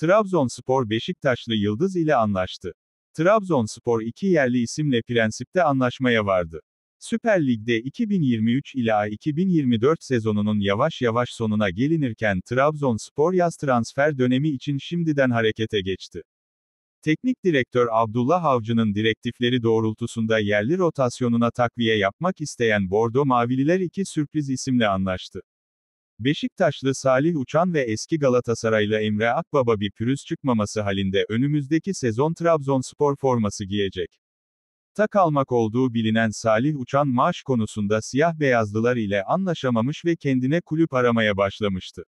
Trabzonspor Beşiktaşlı Yıldız ile anlaştı. Trabzonspor iki yerli isimle prensipte anlaşmaya vardı. Süper Lig'de 2023 ila 2024 sezonunun yavaş yavaş sonuna gelinirken Trabzonspor yaz transfer dönemi için şimdiden harekete geçti. Teknik direktör Abdullah Avcı'nın direktifleri doğrultusunda yerli rotasyonuna takviye yapmak isteyen Bordo Mavililer iki sürpriz isimle anlaştı. Beşiktaşlı Salih Uçan ve eski Galatasaraylı Emre Akbaba bir pürüz çıkmaması halinde önümüzdeki sezon Trabzonspor forması giyecek. Tak almak olduğu bilinen Salih Uçan maaş konusunda siyah beyazlılar ile anlaşamamış ve kendine kulüp aramaya başlamıştı.